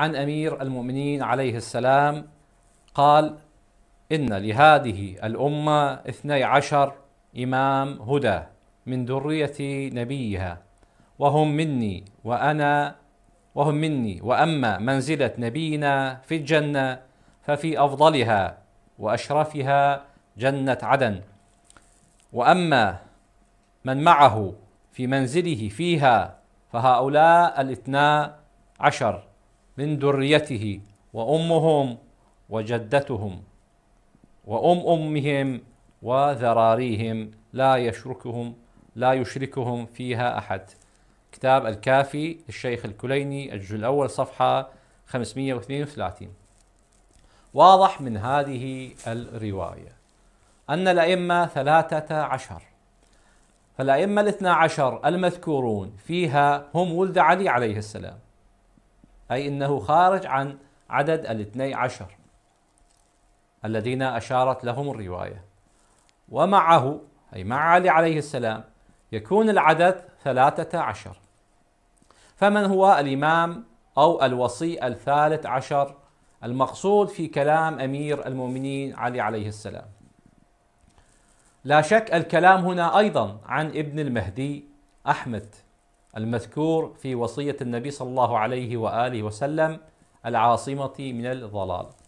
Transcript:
عن امير المؤمنين عليه السلام قال ان لهذه الامه اثني عشر امام هدى من ذريه نبيها وهم مني وانا وهم مني واما منزله نبينا في الجنه ففي افضلها واشرفها جنه عدن واما من معه في منزله فيها فهؤلاء الاثنا عشر من ذريته وامهم وجدتهم وام امهم وذراريهم لا يشركهم لا يشركهم فيها احد. كتاب الكافي للشيخ الكليني الجزء الاول صفحه 532. واضح من هذه الروايه ان الائمه ثلاثه عشر فالائمه الاثنا عشر المذكورون فيها هم ولد علي عليه السلام أي أنه خارج عن عدد الاثني عشر الذين أشارت لهم الرواية ومعه أي مع علي عليه السلام يكون العدد ثلاثة عشر فمن هو الإمام أو الوصي الثالث عشر المقصود في كلام أمير المؤمنين علي عليه السلام لا شك الكلام هنا أيضا عن ابن المهدي أحمد المذكور في وصية النبي صلى الله عليه وآله وسلم العاصمة من الضلال